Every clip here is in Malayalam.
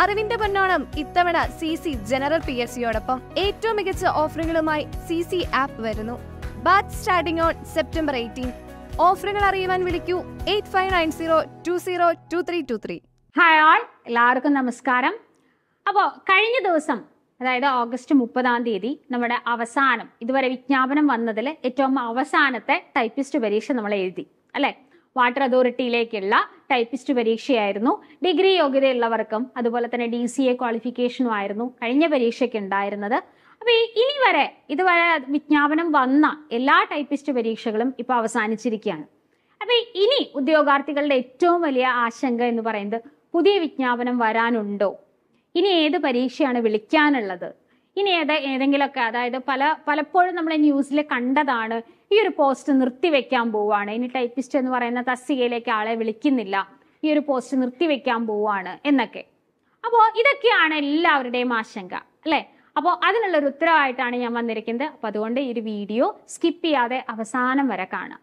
അറിവിന്റെ പൊന്നോണം ഇത്തവണ C C general P S സിയോടൊപ്പം ഏറ്റവും മികച്ച ഓഫറുകളുമായി സി സി ആപ്പ് വരുന്നു batch starting on September eighteen ഓഫറുകൾ അറിയുവാൻ വിളിക്കൂ eight five nine zero two zero two three two three hi all എല്ലാവർക്കും നമസ്കാരം അപ്പോൾ കഴിഞ്ഞ ദിവസം അതായത് ഓഗസ്റ്റ് മുപ്പതാം തീയതി നമ്മുടെ അവസാനം ഇതുവരെ വിജ്ഞാപനം വന്നതിൽ ഏറ്റവും അവസാനത്തെ ടൈപ്പിസ്റ്റ് പരീക്ഷ നമ്മൾ എഴുതി അല്ലേ വാട്ടർ അതോറിറ്റിയിലേക്കുള്ള ടൈപ്പിസ്റ്റ് പരീക്ഷയായിരുന്നു ഡിഗ്രി യോഗ്യതയുള്ളവർക്കും അതുപോലെ തന്നെ ഡി സി എ ക്വാളിഫിക്കേഷനും ആയിരുന്നു കഴിഞ്ഞ പരീക്ഷയ്ക്ക് ഉണ്ടായിരുന്നത് അപ്പൊ ഇനി വരെ ഇതുവരെ വിജ്ഞാപനം വന്ന എല്ലാ ടൈപ്പിസ്റ്റ് പരീക്ഷകളും ഇപ്പൊ അവസാനിച്ചിരിക്കുകയാണ് അപ്പൊ ഇനി ഉദ്യോഗാർത്ഥികളുടെ ഏറ്റവും വലിയ ആശങ്ക എന്ന് പറയുന്നത് പുതിയ വിജ്ഞാപനം വരാനുണ്ടോ ഇനി ഏത് പരീക്ഷയാണ് വിളിക്കാനുള്ളത് ഇനി ഏതാ ഏതെങ്കിലുമൊക്കെ അതായത് പല പലപ്പോഴും നമ്മൾ ന്യൂസിൽ കണ്ടതാണ് ഈ ഒരു പോസ്റ്റ് നിർത്തിവെക്കാൻ പോവാണ് ഇനി ടൈപ്പിസ്റ്റ് എന്ന് പറയുന്ന തസ്തികയിലേക്ക് ആളെ വിളിക്കുന്നില്ല ഈ ഒരു പോസ്റ്റ് നിർത്തിവെക്കാൻ പോവാണ് എന്നൊക്കെ അപ്പോൾ ഇതൊക്കെയാണ് എല്ലാവരുടെയും ആശങ്ക അല്ലേ അപ്പോൾ അതിനുള്ള ഒരു ഉത്തരവായിട്ടാണ് ഞാൻ വന്നിരിക്കുന്നത് അപ്പോൾ അതുകൊണ്ട് ഈ ഒരു വീഡിയോ സ്കിപ്പ് ചെയ്യാതെ അവസാനം വരെ കാണാം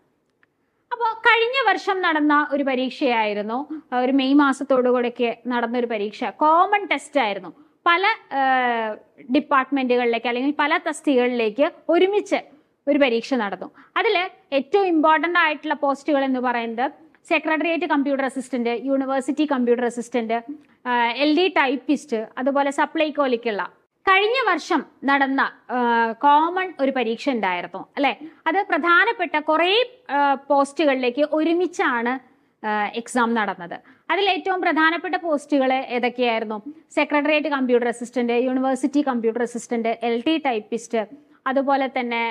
അപ്പോൾ കഴിഞ്ഞ വർഷം നടന്ന ഒരു പരീക്ഷയായിരുന്നു ഒരു മെയ് മാസത്തോടു കൂടെയൊക്കെ നടന്ന ഒരു പരീക്ഷ കോമൺ ടെസ്റ്റ് ആയിരുന്നു പല ഡിപ്പാർട്ട്മെന്റുകളിലേക്ക് അല്ലെങ്കിൽ പല തസ്തികളിലേക്ക് ഒരുമിച്ച് ഒരു പരീക്ഷ നടത്തും അതിൽ ഏറ്റവും ഇമ്പോർട്ടൻ്റ് ആയിട്ടുള്ള പോസ്റ്റുകൾ എന്ന് പറയുന്നത് secretariat computer assistant university computer assistant L D typist അതുപോലെ സപ്ലൈകോയിലേക്കുള്ള കഴിഞ്ഞ വർഷം നടന്ന കോമൺ ഒരു പരീക്ഷ ഉണ്ടായിരുന്നു അല്ലെ അത് പ്രധാനപ്പെട്ട കുറേ പോസ്റ്റുകളിലേക്ക് ഒരുമിച്ചാണ് എക്സാം നടന്നത് അതിൽ ഏറ്റവും പ്രധാനപ്പെട്ട പോസ്റ്റുകൾ ഏതൊക്കെയായിരുന്നു secretariat computer assistant university computer assistant L T typist അതുപോലെ തന്നെ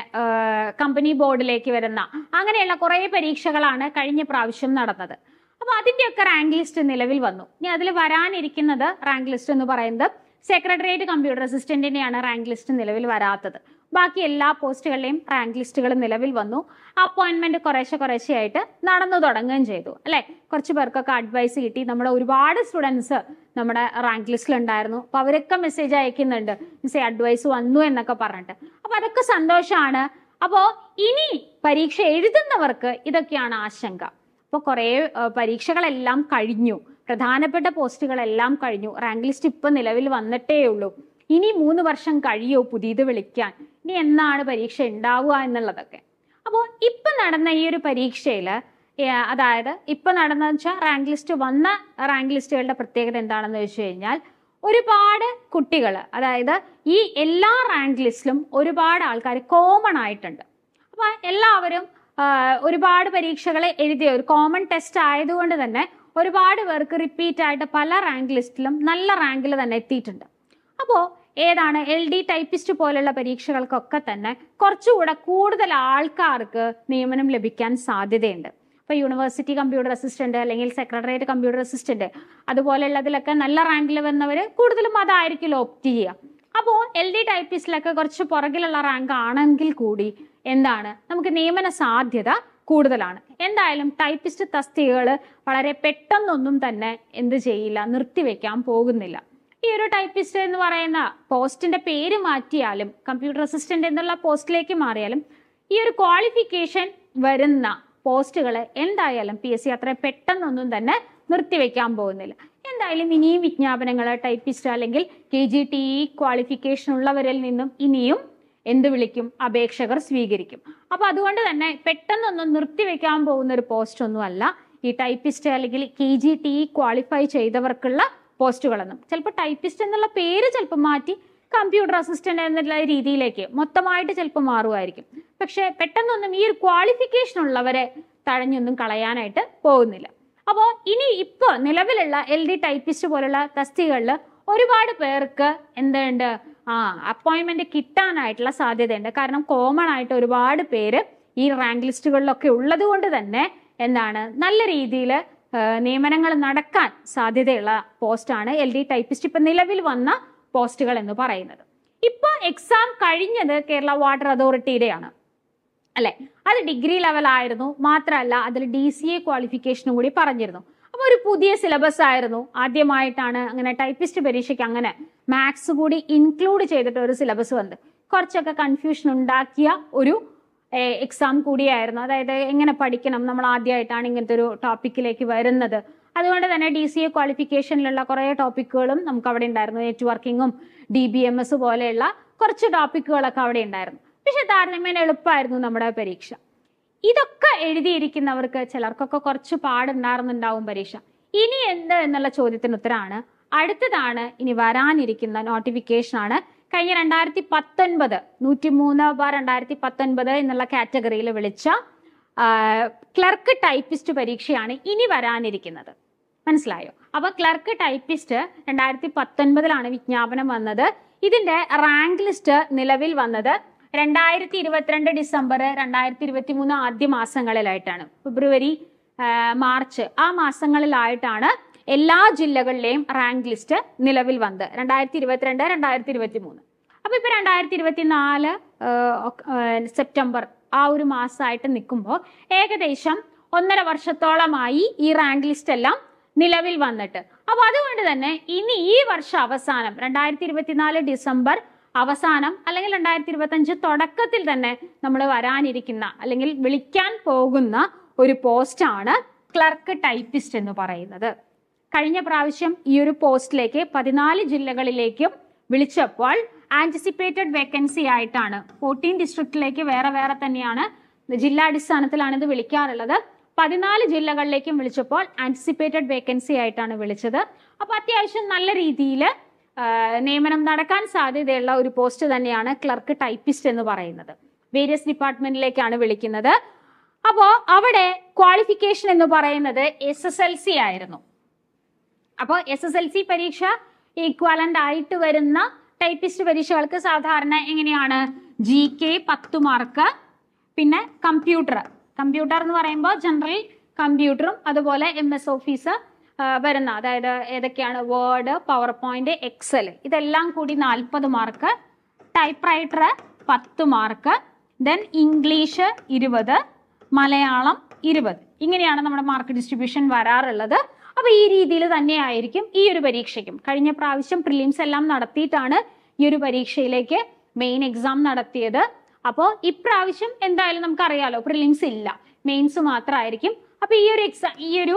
കമ്പനി ബോർഡിലേക്ക് വരുന്ന അങ്ങനെയുള്ള കുറേ പരീക്ഷകളാണ് കഴിഞ്ഞ പ്രാവശ്യം നടന്നത് അപ്പോൾ അതിൻ്റെയൊക്കെ റാങ്ക് ലിസ്റ്റ് നിലവിൽ വന്നു ഇനി അതിൽ വരാനിരിക്കുന്നത് റാങ്ക് ലിസ്റ്റ് എന്ന് പറയുന്നത് സെക്രട്ടേറിയറ്റ് കമ്പ്യൂട്ടർ അസിസ്റ്റന്റിനെയാണ് റാങ്ക് ലിസ്റ്റ് നിലവിൽ വരാത്തത് ബാക്കി എല്ലാ പോസ്റ്റുകളിലെയും റാങ്ക് ലിസ്റ്റുകൾ നിലവിൽ വന്നു അപ്പോയിൻമെന്റ് കുറേശ്ശെ കുറേശ്ശെയായിട്ട് നടന്നു തുടങ്ങുകയും ചെയ്തു അല്ലെ കുറച്ച് പേർക്കൊക്കെ അഡ്വൈസ് കിട്ടി നമ്മുടെ ഒരുപാട് സ്റ്റുഡൻസ് നമ്മുടെ റാങ്ക് ലിസ്റ്റിൽ ഉണ്ടായിരുന്നു അപ്പൊ അവരൊക്കെ മെസ്സേജ് അയക്കുന്നുണ്ട് മിസ് അഡ്വൈസ് വന്നു എന്നൊക്കെ പറഞ്ഞിട്ട് അപ്പൊ അതൊക്കെ സന്തോഷമാണ് അപ്പോൾ ഇനി പരീക്ഷ എഴുതുന്നവർക്ക് ഇതൊക്കെയാണ് ആശങ്ക അപ്പോൾ കുറേ പരീക്ഷകളെല്ലാം കഴിഞ്ഞു പ്രധാനപ്പെട്ട പോസ്റ്റുകളെല്ലാം കഴിഞ്ഞു റാങ്ക് ലിസ്റ്റ് ഇപ്പൊ നിലവിൽ വന്നിട്ടേ ഉള്ളൂ ഇനി മൂന്ന് വർഷം കഴിയോ പുതിയത് വിളിക്കാൻ ഇനി എന്നാണ് പരീക്ഷ ഉണ്ടാവുക എന്നുള്ളതൊക്കെ അപ്പോൾ ഇപ്പം നടന്ന ഈ ഒരു പരീക്ഷയിൽ അതായത് ഇപ്പം നടന്ന വെച്ചാൽ റാങ്ക് ലിസ്റ്റ് വന്ന റാങ്ക് ലിസ്റ്റുകളുടെ പ്രത്യേകത എന്താണെന്ന് വെച്ച് കഴിഞ്ഞാൽ ഒരുപാട് കുട്ടികൾ അതായത് ഈ എല്ലാ റാങ്ക് ലിസ്റ്റിലും ഒരുപാട് ആൾക്കാർ കോമൺ ആയിട്ടുണ്ട് അപ്പോൾ എല്ലാവരും ഒരുപാട് പരീക്ഷകളെ എഴുതിയ ഒരു കോമൺ ടെസ്റ്റ് ആയതുകൊണ്ട് തന്നെ ഒരുപാട് പേർക്ക് റിപ്പീറ്റ് ആയിട്ട് പല റാങ്ക് ലിസ്റ്റിലും നല്ല റാങ്കിൽ തന്നെ എത്തിയിട്ടുണ്ട് അപ്പോൾ ഏതാണ് എൽ ഡി ടൈപ്പിസ്റ്റ് പോലുള്ള പരീക്ഷകൾക്കൊക്കെ തന്നെ കുറച്ചുകൂടെ കൂടുതൽ ആൾക്കാർക്ക് നിയമനം ലഭിക്കാൻ സാധ്യതയുണ്ട് ഇപ്പൊ യൂണിവേഴ്സിറ്റി കമ്പ്യൂട്ടർ അസിസ്റ്റന്റ് അല്ലെങ്കിൽ സെക്രട്ടറിയേറ്റ് കമ്പ്യൂട്ടർ അസിസ്റ്റന്റ് അതുപോലെയുള്ളതിലൊക്കെ നല്ല റാങ്കിൽ വന്നവര് കൂടുതലും അതായിരിക്കും ഓപ്റ്റ് ചെയ്യുക അപ്പോൾ എൽ ഡി ടൈപ്പിസ്റ്റിലൊക്കെ കുറച്ച് പുറകിലുള്ള റാങ്ക് ആണെങ്കിൽ കൂടി എന്താണ് നമുക്ക് നിയമന സാധ്യത കൂടുതലാണ് എന്തായാലും ടൈപ്പിസ്റ്റ് തസ്തികകൾ വളരെ പെട്ടെന്നൊന്നും തന്നെ എന്ത് ചെയ്യില്ല നിർത്തിവെക്കാൻ പോകുന്നില്ല ഈ ഒരു ടൈപ്പിസ്റ്റ് എന്ന് പറയുന്ന പോസ്റ്റിന്റെ പേര് മാറ്റിയാലും കമ്പ്യൂട്ടർ അസിസ്റ്റന്റ് എന്നുള്ള പോസ്റ്റിലേക്ക് മാറിയാലും ഈ ഒരു ക്വാളിഫിക്കേഷൻ വരുന്ന പോസ്റ്റുകൾ എന്തായാലും പി എസ് സി അത്ര പെട്ടെന്നൊന്നും തന്നെ നിർത്തിവെക്കാൻ പോകുന്നില്ല എന്തായാലും ഇനിയും വിജ്ഞാപനങ്ങൾ ടൈപ്പിസ്റ്റ് അല്ലെങ്കിൽ K G T E qualification ഉള്ളവരിൽ നിന്നും ഇനിയും എന്ത് വിളിക്കും അപേക്ഷകർ സ്വീകരിക്കും അപ്പോൾ അതുകൊണ്ട് തന്നെ പെട്ടെന്നൊന്നും നിർത്തിവെക്കാൻ പോകുന്ന ഒരു പോസ്റ്റ് ഒന്നുമല്ല ഈ ടൈപ്പിസ്റ്റ് അല്ലെങ്കിൽ K G T E qualify ചെയ്തവർക്കുള്ള പോസ്റ്റുകളെന്നും ചിലപ്പോൾ ടൈപ്പിസ്റ്റ് എന്നുള്ള പേര് ചിലപ്പോൾ മാറ്റി കമ്പ്യൂട്ടർ അസിസ്റ്റന്റ് എന്നുള്ള രീതിയിലേക്ക് മൊത്തമായിട്ട് ചിലപ്പോൾ മാറുമായിരിക്കും പക്ഷേ പെട്ടെന്നൊന്നും ഈ ഒരു ക്വാളിഫിക്കേഷൻ ഉള്ളവരെ തഴഞ്ഞൊന്നും കളയാനായിട്ട് പോകുന്നില്ല അപ്പോൾ ഇനി ഇപ്പോൾ നിലവിലുള്ള എൽ ഡി ടൈപ്പിസ്റ്റ് പോലുള്ള തസ്തികകളിൽ ഒരുപാട് പേർക്ക് എന്തുണ്ട് ആ അപ്പോയിൻമെന്റ് കിട്ടാനായിട്ടുള്ള സാധ്യതയുണ്ട് കാരണം കോമൺ ആയിട്ട് ഒരുപാട് പേര് ഈ റാങ്ക് ലിസ്റ്റുകളിലൊക്കെ ഉള്ളത് കൊണ്ട് തന്നെ എന്താണ് നല്ല രീതിയിൽ നിയമനങ്ങൾ നടക്കാൻ സാധ്യതയുള്ള പോസ്റ്റാണ് എൽ ഡി ടൈപ്പിസ്റ്റ് ഇപ്പം നിലവിൽ വന്ന പോസ്റ്റുകൾ എന്ന് പറയുന്നത് ഇപ്പൊ എക്സാം കഴിഞ്ഞത് കേരള വാട്ടർ അതോറിറ്റിയുടെയാണ് അല്ലെ അത് ഡിഗ്രി ലെവൽ ആയിരുന്നു മാത്രമല്ല അതിൽ ഡി സി എ ക്വാളിഫിക്കേഷനും കൂടി പറഞ്ഞിരുന്നു അപ്പൊ ഒരു പുതിയ സിലബസ് ആയിരുന്നു ആദ്യമായിട്ടാണ് അങ്ങനെ ടൈപ്പിസ്റ്റ് പരീക്ഷയ്ക്ക് അങ്ങനെ മാത്സ് കൂടി ഇൻക്ലൂഡ് ചെയ്തിട്ട് ഒരു സിലബസ് വന്നത് കുറച്ചൊക്കെ കൺഫ്യൂഷൻ ഉണ്ടാക്കിയ ഒരു എക്സാം കൂടിയായിരുന്നു അതായത് എങ്ങനെ പഠിക്കണം നമ്മൾ ആദ്യമായിട്ടാണ് ഇങ്ങനത്തെ ഒരു ടോപ്പിക്കിലേക്ക് വരുന്നത് അതുകൊണ്ട് തന്നെ ഡി സി എ ക്വാളിഫിക്കേഷനിലുള്ള കുറേ ടോപ്പിക്കുകളും നമുക്ക് അവിടെ ഉണ്ടായിരുന്നു നെറ്റ്വർക്കിങ്ങും ഡി ബി എം എസ് പോലെയുള്ള കുറച്ച് ടോപ്പിക്കുകളൊക്കെ അവിടെ ഉണ്ടായിരുന്നു പക്ഷെ താരതമ്യേന എളുപ്പമായിരുന്നു നമ്മുടെ പരീക്ഷ ഇതൊക്കെ എഴുതിയിരിക്കുന്നവർക്ക് ചിലർക്കൊക്കെ കുറച്ച് പാടുണ്ടായിരുന്നുണ്ടാവും പരീക്ഷ ഇനി എന്ത് എന്നുള്ള ചോദ്യത്തിന് ഉത്തരമാണ് അടുത്തതാണ് ഇനി വരാനിരിക്കുന്ന നോട്ടിഫിക്കേഷനാണ് ആണ് കഴിഞ്ഞ രണ്ടായിരത്തി പത്തൊൻപത് നൂറ്റി മൂന്ന് ബാർ രണ്ടായിരത്തി പത്തൊൻപത് എന്നുള്ള കാറ്റഗറിയിൽ വിളിച്ച ക്ലർക്ക് ടൈപ്പിസ്റ്റ് പരീക്ഷയാണ് ഇനി വരാനിരിക്കുന്നത് മനസ്സിലായോ അപ്പൊ ക്ലർക്ക് ടൈപ്പിസ്റ്റ് രണ്ടായിരത്തി പത്തൊൻപതിലാണ് വിജ്ഞാപനം വന്നത് ഇതിന്റെ റാങ്ക് ലിസ്റ്റ് നിലവിൽ വന്നത് രണ്ടായിരത്തി ഇരുപത്തിരണ്ട് ഡിസംബർ രണ്ടായിരത്തി ഇരുപത്തി മൂന്ന് ആദ്യ മാസങ്ങളിലായിട്ടാണ് ഫെബ്രുവരി മാർച്ച് ആ മാസങ്ങളിലായിട്ടാണ് എല്ലാ ജില്ലകളിലെയും റാങ്ക് ലിസ്റ്റ് നിലവിൽ വന്നത് രണ്ടായിരത്തി ഇരുപത്തിരണ്ട് രണ്ടായിരത്തി ഇരുപത്തി മൂന്ന് അപ്പോൾ ഇപ്പോൾ രണ്ടായിരത്തി ഇരുപത്തി നാല് സെപ്റ്റംബർ ആ ഒരു മാസമായിട്ട് നിൽക്കുമ്പോൾ ഏകദേശം ഒന്നര വർഷത്തോളമായി ഈ റാങ്ക് ലിസ്റ്റ് എല്ലാം നിലവിൽ വന്നിട്ട് അപ്പോൾ അതുകൊണ്ട് തന്നെ ഇനി ഈ വർഷം അവസാനം രണ്ടായിരത്തി ഇരുപത്തിനാല് ഡിസംബർ അവസാനം അല്ലെങ്കിൽ രണ്ടായിരത്തി ഇരുപത്തഞ്ച് തുടക്കത്തിൽ തന്നെ നമ്മൾ വരാനിരിക്കുന്ന അല്ലെങ്കിൽ വിളിക്കാൻ പോകുന്ന ഒരു പോസ്റ്റാണ് ക്ലർക്ക് ടൈപ്പിസ്റ്റ് എന്ന് പറയുന്നത് കഴിഞ്ഞ പ്രാവശ്യം ഈ ഒരു പോസ്റ്റിലേക്ക് പതിനാല് ജില്ലകളിലേക്കും വിളിച്ചപ്പോൾ ആന്റിസിപ്പേറ്റഡ് വേക്കൻസി ആയിട്ടാണ് ഫോർട്ടീൻ ഡിസ്ട്രിക്റ്റിലേക്ക് വേറെ വേറെ തന്നെയാണ് ജില്ലാടിസ്ഥാനത്തിലാണ് ഇത് വിളിക്കാറുള്ളത് പതിനാല് ജില്ലകളിലേക്കും വിളിച്ചപ്പോൾ ആന്റിസിപ്പേറ്റഡ് വേക്കൻസി ആയിട്ടാണ് വിളിച്ചത് അപ്പോൾ അത്യാവശ്യം നല്ല രീതിയിൽ നിയമനം നടക്കാൻ സാധ്യതയുള്ള ഒരു പോസ്റ്റ് തന്നെയാണ് ക്ലർക്ക് ടൈപ്പിസ്റ്റ് എന്ന് പറയുന്നത് വേരിയസ് ഡിപ്പാർട്ട്മെന്റിലേക്കാണ് വിളിക്കുന്നത് അപ്പോൾ അവിടെ ക്വാളിഫിക്കേഷൻ എന്ന് പറയുന്നത് എസ് ആയിരുന്നു അപ്പോൾ എസ് എസ് എൽ സി പരീക്ഷ ഈക്വാലന്റ് ആയിട്ട് വരുന്ന ടൈപ്പിസ്റ്റ് പരീക്ഷകൾക്ക് സാധാരണ എങ്ങനെയാണ് ജി കെ പത്ത് മാർക്ക് പിന്നെ കമ്പ്യൂട്ടർ കമ്പ്യൂട്ടർ എന്ന് പറയുമ്പോൾ ജനറൽ കമ്പ്യൂട്ടറും അതുപോലെ എം എസ് ഓഫീസ് വരുന്ന അതായത് ഏതൊക്കെയാണ് വേർഡ് പവർ പോയിന്റ് എക്സൽ ഇതെല്ലാം കൂടി നാൽപ്പത് മാർക്ക് ടൈപ്പ് റൈറ്റർ പത്ത് മാർക്ക് ദെൻ ഇംഗ്ലീഷ് ഇരുപത് മലയാളം ഇരുപത് ഇങ്ങനെയാണ് നമ്മുടെ മാർക്ക് ഡിസ്ട്രിബ്യൂഷൻ വരാറുള്ളത് അപ്പോൾ ഈ രീതിയിൽ തന്നെയായിരിക്കും ഈ ഒരു പരീക്ഷയ്ക്കും കഴിഞ്ഞ പ്രാവശ്യം പ്രിലിംസ് എല്ലാം നടത്തിയിട്ടാണ് ഈ ഒരു പരീക്ഷയിലേക്ക് മെയിൻ എക്സാം നടത്തിയത് അപ്പോൾ ഇപ്രാവശ്യം എന്തായാലും നമുക്കറിയാലോ പ്രിലിംസ് ഇല്ല മെയിൻസ് മാത്രമായിരിക്കും അപ്പോൾ ഈ ഒരു എക്സാം ഈ ഒരു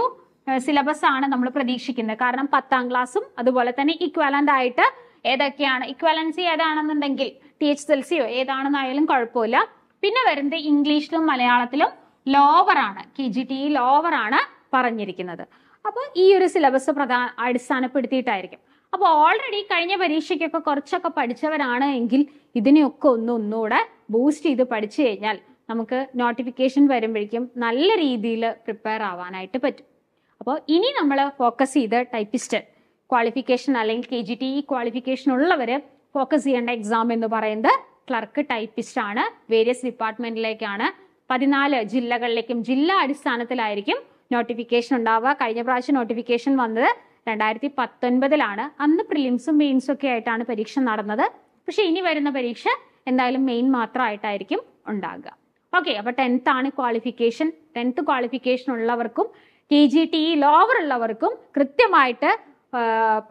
സിലബസ് ആണ് നമ്മൾ പ്രതീക്ഷിക്കുന്നത് കാരണം പത്താം ക്ലാസ്സും അതുപോലെ തന്നെ ഇക്വാലന്റ് ആയിട്ട് ഏതൊക്കെയാണ് ഇക്വാലൻസി ഏതാണെന്നുണ്ടെങ്കിൽ ടി എച്ച് എൽ സിയോ ഏതാണെന്നായാലും കുഴപ്പമില്ല പിന്നെ വരുന്നത് ഇംഗ്ലീഷിലും മലയാളത്തിലും ലോവറാണ് കെ ജി ടി ലോവറാണ് പറഞ്ഞിരിക്കുന്നത് അപ്പോൾ ഈ ഒരു സിലബസ് പ്രധാ അടിസ്ഥാനപ്പെടുത്തിയിട്ടായിരിക്കും അപ്പോൾ ഓൾറെഡി കഴിഞ്ഞ പരീക്ഷയ്ക്കൊക്കെ കുറച്ചൊക്കെ പഠിച്ചവരാണ് എങ്കിൽ ഇതിനെയൊക്കെ ഒന്ന് ഒന്നുകൂടെ ബൂസ്റ്റ് ചെയ്ത് പഠിച്ചു കഴിഞ്ഞാൽ നമുക്ക് നോട്ടിഫിക്കേഷൻ വരുമ്പോഴേക്കും നല്ല രീതിയിൽ പ്രിപ്പയർ ആവാനായിട്ട് പറ്റും അപ്പോൾ ഇനി നമ്മൾ ഫോക്കസ് ചെയ്ത് ടൈപ്പിസ്റ്റ് ക്വാളിഫിക്കേഷൻ അല്ലെങ്കിൽ കെ ജി ടി ക്വാളിഫിക്കേഷൻ ഉള്ളവർ ഫോക്കസ് ചെയ്യേണ്ട എക്സാം എന്ന് പറയുന്നത് ക്ലർക്ക് ടൈപ്പിസ്റ്റ് ആണ് വേരിയസ് ഡിപ്പാർട്ട്മെന്റിലേക്കാണ് പതിനാല് ജില്ലകളിലേക്കും ജില്ലാ അടിസ്ഥാനത്തിലായിരിക്കും നോട്ടിഫിക്കേഷൻ ഉണ്ടാവുക കഴിഞ്ഞ പ്രാവശ്യം നോട്ടിഫിക്കേഷൻ വന്നത് രണ്ടായിരത്തി പത്തൊൻപതിലാണ് അന്ന് പ്രിലിംസും മെയിൻസും ഒക്കെ ആയിട്ടാണ് പരീക്ഷ നടന്നത് പക്ഷെ ഇനി വരുന്ന പരീക്ഷ എന്തായാലും മെയിൻ മാത്രമായിട്ടായിരിക്കും ഉണ്ടാകുക ഓക്കെ അപ്പൊ ടെൻത്ത് ആണ് ക്വാളിഫിക്കേഷൻ ടെൻത്ത് ക്വാളിഫിക്കേഷൻ ഉള്ളവർക്കും K G T E lower ഉള്ളവർക്കും കൃത്യമായിട്ട്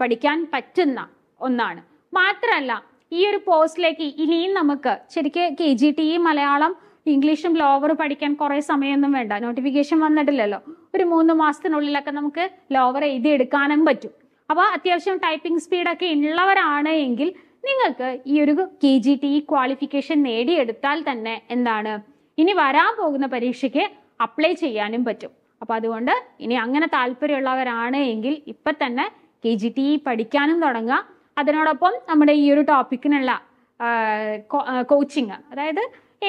പഠിക്കാൻ പറ്റുന്ന ഒന്നാണ് മാത്രമല്ല ഈ ഒരു പോസ്റ്റിലേക്ക് ഇനിയും നമുക്ക് ശരിക്കും K G T E e Malayalam ഇംഗ്ലീഷും ലോവർ പഠിക്കാൻ കുറേ സമയമൊന്നും വേണ്ട നോട്ടിഫിക്കേഷൻ വന്നിട്ടില്ലല്ലോ ഒരു മൂന്ന് മാസത്തിനുള്ളിലൊക്കെ നമുക്ക് ലോവർ എഴുതി എടുക്കാനും പറ്റും അപ്പോൾ അത്യാവശ്യം ടൈപ്പിംഗ് സ്പീഡൊക്കെ ഉള്ളവരാണ് എങ്കിൽ നിങ്ങൾക്ക് ഈ ഒരു കെ ജി ടി ക്വാളിഫിക്കേഷൻ നേടിയെടുത്താൽ തന്നെ എന്താണ് ഇനി വരാൻ പോകുന്ന പരീക്ഷയ്ക്ക് അപ്ലൈ ചെയ്യാനും പറ്റും അപ്പോൾ അതുകൊണ്ട് ഇനി അങ്ങനെ താല്പര്യമുള്ളവരാണ് എങ്കിൽ ഇപ്പം തന്നെ കെ ജി ടി പഠിക്കാനും തുടങ്ങുക അതിനോടൊപ്പം നമ്മുടെ ഈ ഒരു ടോപ്പിക്കിനുള്ള കോച്ചിങ് അതായത്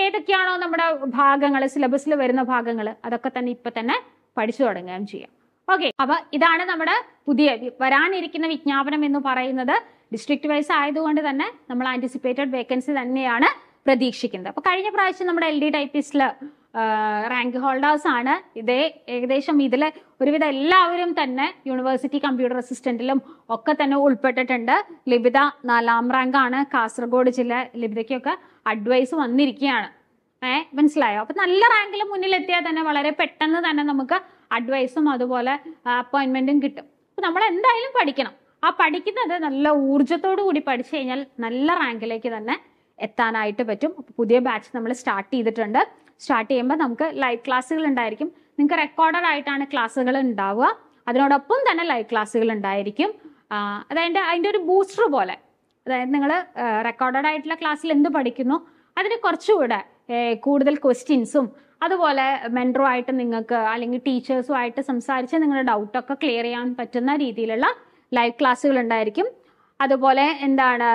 ഏതൊക്കെയാണോ നമ്മുടെ ഭാഗങ്ങൾ സിലബസിൽ വരുന്ന ഭാഗങ്ങൾ അതൊക്കെ തന്നെ ഇപ്പം തന്നെ പഠിച്ചു തുടങ്ങുകയും ചെയ്യാം ഓക്കെ അപ്പൊ ഇതാണ് നമ്മുടെ പുതിയ വരാനിരിക്കുന്ന വിജ്ഞാപനം എന്ന് പറയുന്നത് ഡിസ്ട്രിക്ട് വൈസ് ആയതുകൊണ്ട് തന്നെ നമ്മൾ ആന്റിസിപ്പേറ്റഡ് വേക്കൻസി തന്നെയാണ് പ്രതീക്ഷിക്കുന്നത് അപ്പൊ കഴിഞ്ഞ പ്രാവശ്യം നമ്മുടെ എൽ ഡി ടൈപ്പിസ്റ്റില് റാങ്ക് ഹോൾഡേഴ്സ് ആണ് ഇതേ ഏകദേശം ഇതിൽ ഒരുവിധം എല്ലാവരും തന്നെ യൂണിവേഴ്സിറ്റി കമ്പ്യൂട്ടർ അസിസ്റ്റന്റിലും ഒക്കെ തന്നെ ഉൾപ്പെട്ടിട്ടുണ്ട് ലിബിത നാലാം റാങ്കാണ് കാസർഗോഡ് ജില്ല ലിബിതയ്ക്കൊക്കെ അഡ്വൈസ് വന്നിരിക്കുകയാണ് ഏർ മനസ്സിലായോ അപ്പൊ നല്ല റാങ്കിൽ മുന്നിലെത്തിയാൽ തന്നെ വളരെ പെട്ടെന്ന് തന്നെ നമുക്ക് അഡ്വൈസും അതുപോലെ അപ്പോയിന്റ്മെന്റും കിട്ടും അപ്പൊ നമ്മൾ എന്തായാലും പഠിക്കണം ആ പഠിക്കുന്നത് നല്ല ഊർജത്തോടു കൂടി പഠിച്ചു കഴിഞ്ഞാൽ നല്ല റാങ്കിലേക്ക് തന്നെ എത്താനായിട്ട് പറ്റും പുതിയ ബാച്ച് നമ്മൾ സ്റ്റാർട്ട് ചെയ്തിട്ടുണ്ട് സ്റ്റാർട്ട് ചെയ്യുമ്പോൾ നമുക്ക് ലൈവ് ക്ലാസ്സുകൾ ഉണ്ടായിരിക്കും നിങ്ങൾക്ക് റെക്കോർഡഡ് ആയിട്ടാണ് ക്ലാസ്സുകൾ ഉണ്ടാവുക അതിനോടൊപ്പം തന്നെ ലൈവ് ക്ലാസ്സുകൾ ഉണ്ടായിരിക്കും അതായത് അതിൻ്റെ ഒരു ബൂസ്റ്റർ പോലെ അതായത് നിങ്ങൾ റെക്കോർഡഡ് ആയിട്ടുള്ള ക്ലാസ്സിൽ എന്ത് പഠിക്കുന്നു അതിന് കുറച്ചുകൂടെ കൂടുതൽ ക്വസ്റ്റ്യൻസും അതുപോലെ മെൻട്രോ ആയിട്ട് നിങ്ങൾക്ക് അല്ലെങ്കിൽ ടീച്ചേഴ്സും ആയിട്ട് സംസാരിച്ച് നിങ്ങളുടെ ഡൗട്ടൊക്കെ ക്ലിയർ ചെയ്യാൻ പറ്റുന്ന രീതിയിലുള്ള ലൈവ് ക്ലാസ്സുകൾ ഉണ്ടായിരിക്കും അതുപോലെ എന്താണ്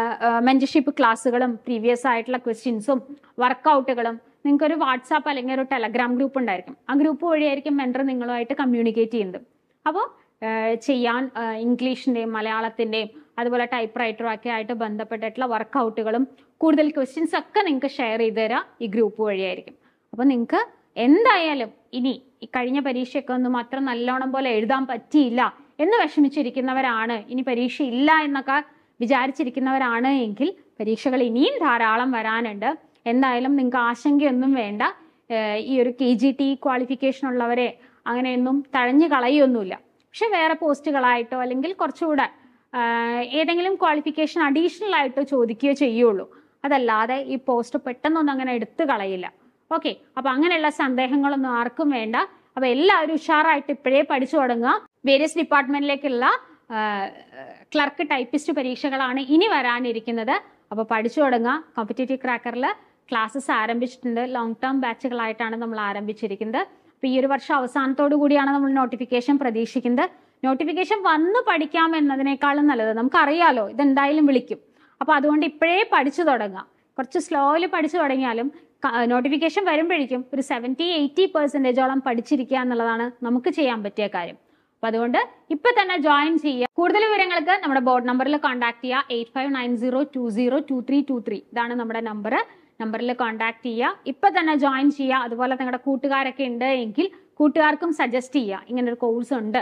മെൻറ്റർഷിപ്പ് ക്ലാസ്സുകളും പ്രീവിയസ് ആയിട്ടുള്ള ക്വസ്റ്റ്യൻസും വർക്കൗട്ടുകളും നിങ്ങൾക്ക് ഒരു വാട്സാപ്പ് അല്ലെങ്കിൽ ഒരു ടെലഗ്രാം ഗ്രൂപ്പ് ഉണ്ടായിരിക്കും ആ ഗ്രൂപ്പ് വഴിയായിരിക്കും മെൻഡർ നിങ്ങളുമായിട്ട് കമ്മ്യൂണിക്കേറ്റ് ചെയ്യുന്നത് അപ്പോൾ ചെയ്യാൻ ഇംഗ്ലീഷിൻ്റെയും മലയാളത്തിൻ്റെയും അതുപോലെ ടൈപ്പ് റൈറ്ററും ഒക്കെ ആയിട്ട് ബന്ധപ്പെട്ടിട്ടുള്ള വർക്കൗട്ടുകളും കൂടുതൽ ക്വസ്റ്റ്യൻസ് ഒക്കെ നിങ്ങൾക്ക് ഷെയർ ചെയ്ത് തരാം ഈ ഗ്രൂപ്പ് വഴിയായിരിക്കും അപ്പോൾ നിങ്ങൾക്ക് എന്തായാലും ഇനി ഈ കഴിഞ്ഞ പരീക്ഷയൊക്കെ ഒന്നും അത്ര നല്ലോണം പോലെ എഴുതാൻ പറ്റിയില്ല എന്ന് വിഷമിച്ചിരിക്കുന്നവരാണ് ഇനി പരീക്ഷ ഇല്ല എന്നൊക്കെ വിചാരിച്ചിരിക്കുന്നവരാണ് എങ്കിൽ പരീക്ഷകൾ ഇനിയും ധാരാളം വരാനുണ്ട് എന്തായാലും നിങ്ങൾക്ക് ആശങ്കയൊന്നും വേണ്ട ഈ ഒരു കെ ജി ടി ക്വാളിഫിക്കേഷൻ ഉള്ളവരെ അങ്ങനെയൊന്നും തഴഞ്ഞു കളയൊന്നുമില്ല പക്ഷെ വേറെ പോസ്റ്റുകളായിട്ടോ അല്ലെങ്കിൽ കുറച്ചുകൂടെ ഏതെങ്കിലും ക്വാളിഫിക്കേഷൻ അഡീഷണൽ ആയിട്ട് ചോദിക്കുകയോ ചെയ്യുള്ളൂ അതല്ലാതെ ഈ പോസ്റ്റ് പെട്ടെന്നൊന്നും അങ്ങനെ എടുത്തു കളയില്ല ഓക്കെ അപ്പൊ അങ്ങനെയുള്ള സന്ദേഹങ്ങളൊന്നും ആർക്കും വേണ്ട അപ്പൊ എല്ലാവരും ഉഷാറായിട്ട് ഇപ്പോഴേ പഠിച്ചു തുടങ്ങുക വേരിയസ് ഡിപ്പാർട്ട്മെന്റിലേക്കുള്ള ക്ലർക്ക് ടൈപ്പിസ്റ്റ് പരീക്ഷകളാണ് ഇനി വരാനിരിക്കുന്നത് അപ്പോൾ പഠിച്ചു തുടങ്ങുക കോമ്പറ്റേറ്റീവ് ക്രാക്കറിൽ ക്ലാസ്സസ് ആരംഭിച്ചിട്ടുണ്ട് ലോങ് ടേം ബാച്ചുകളായിട്ടാണ് നമ്മൾ ആരംഭിച്ചിരിക്കുന്നത് അപ്പൊ ഈ ഒരു വർഷം അവസാനത്തോടു കൂടിയാണ് നമ്മൾ നോട്ടിഫിക്കേഷൻ പ്രതീക്ഷിക്കുന്നത് നോട്ടിഫിക്കേഷൻ വന്ന് പഠിക്കാം എന്നതിനേക്കാളും നല്ലത് നമുക്കറിയാലോ ഇതെന്തായാലും വിളിക്കും അപ്പോൾ അതുകൊണ്ട് ഇപ്പോഴേ പഠിച്ചു തുടങ്ങാം കുറച്ച് സ്ലോയിൽ പഠിച്ചു തുടങ്ങിയാലും നോട്ടിഫിക്കേഷൻ വരുമ്പോഴേക്കും ഒരു സെവൻറ്റി എയ്റ്റി പെർസെൻറ്റേജോളം പഠിച്ചിരിക്കുക എന്നുള്ളതാണ് നമുക്ക് ചെയ്യാൻ പറ്റിയ കാര്യം അപ്പം അതുകൊണ്ട് ഇപ്പം തന്നെ ജോയിൻ ചെയ്യുക കൂടുതൽ വിവരങ്ങൾക്ക് നമ്മുടെ ബോർഡ് നമ്പറിൽ കോൺടാക്ട് ചെയ്യുക eight five nine zero two zero two three two three ഇതാണ് നമ്മുടെ നമ്പർ നമ്പറിൽ കോൺടാക്ട് ചെയ്യുക ഇപ്പം തന്നെ ജോയിൻ ചെയ്യുക അതുപോലെ നിങ്ങളുടെ കൂട്ടുകാരൊക്കെ ഉണ്ട് എങ്കിൽ കൂട്ടുകാർക്കും സജസ്റ്റ് ചെയ്യുക ഇങ്ങനൊരു കോഴ്സ് ഉണ്ട്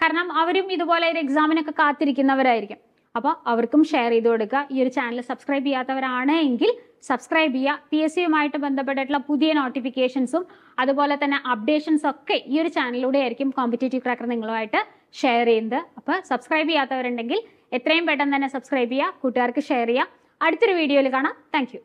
കാരണം അവരും ഇതുപോലെ ഒരു എക്സാമിനൊക്കെ കാത്തിരിക്കുന്നവരായിരിക്കും അപ്പോൾ അവർക്കും ഷെയർ ചെയ്ത് കൊടുക്കുക ഈ ഒരു ചാനൽ സബ്സ്ക്രൈബ് ചെയ്യാത്തവരാണ് എങ്കിൽ സബ്സ്ക്രൈബ് ചെയ്യുക പി എസ് സിയുമായിട്ട് ബന്ധപ്പെട്ടിട്ടുള്ള പുതിയ നോട്ടിഫിക്കേഷൻസും അതുപോലെ തന്നെ അപ്ഡേഷൻസ് ഒക്കെ ഈ ഒരു ചാനലിലൂടെ ആയിരിക്കും കോമ്പറ്റേറ്റീവ് ക്രാക്കർ നിങ്ങളുമായിട്ട് ഷെയർ ചെയ്യുന്നത് അപ്പോൾ സബ്സ്ക്രൈബ് ചെയ്യാത്തവരുണ്ടെങ്കിൽ എത്രയും പെട്ടെന്ന് തന്നെ സബ്സ്ക്രൈബ് ചെയ്യുക കൂട്ടുകാർക്ക് ഷെയർ ചെയ്യുക അടുത്തൊരു വീഡിയോയിൽ കാണാം താങ്ക്